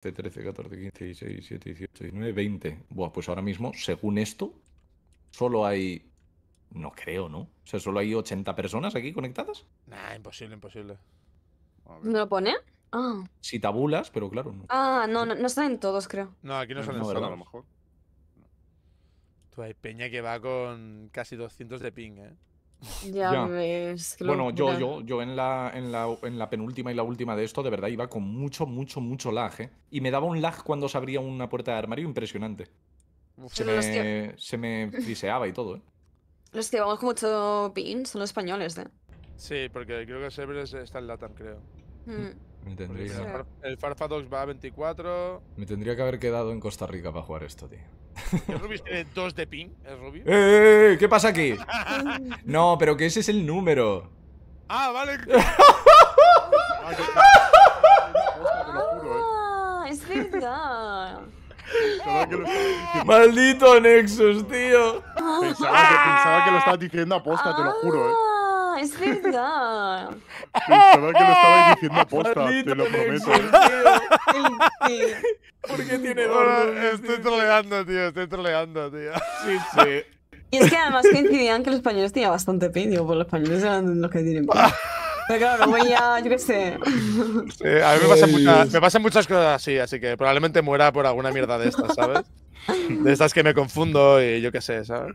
13, 14, 15, 16, 17, 18, 19, 20. Buah, pues ahora mismo, según esto, solo hay. No creo, ¿no? O sea, solo hay 80 personas aquí conectadas. Nah, imposible, imposible. ¿No lo pone? Ah. Si tabulas, pero claro. No. Ah, no, no, están salen todos, creo. No, aquí no salen no, todos, a lo mejor. Tú hay peña que va con casi 200 de ping, ¿eh? Ya, ves. Bueno, yo, yo, yo en la, en, la, penúltima y la última de esto, de verdad, iba con mucho, mucho, mucho lag, ¿eh? Y me daba un lag cuando se abría una puerta de armario impresionante. Se me, se friseaba y todo, ¿eh? Los que vamos con mucho pin son los españoles, ¿eh? Sí, porque creo que el está en LATAM, creo. Mm. Me tendría... El, el Farfadox va a 24. Me tendría que haber quedado en Costa Rica para jugar esto, tío. El tiene dos de pin, el Rubius. Eh, eh, eh, ¡Eh, qué pasa aquí? No, pero que ese es el número. Ah, vale. Ah, es verdad. Maldito Nexus, tío. Pensaba que, lo estabas diciendo posta, te lo juro, eh. Pues, es verdad. ¿Sabes que lo estaba diciendo aposta, te lo prometo. ¿Por qué tiene dolor? Estoy troleando, tío, estoy troleando, tío. Sí, sí. Y es que además coincidían que los españoles tenían bastante pedio, porque los españoles eran los que tienen pedio. Pero claro, a… yo qué sé. Sí, a mí me pasan, me pasan muchas cosas así, así que probablemente muera por alguna mierda de estas, ¿sabes? De estas que me confundo y yo qué sé, ¿sabes?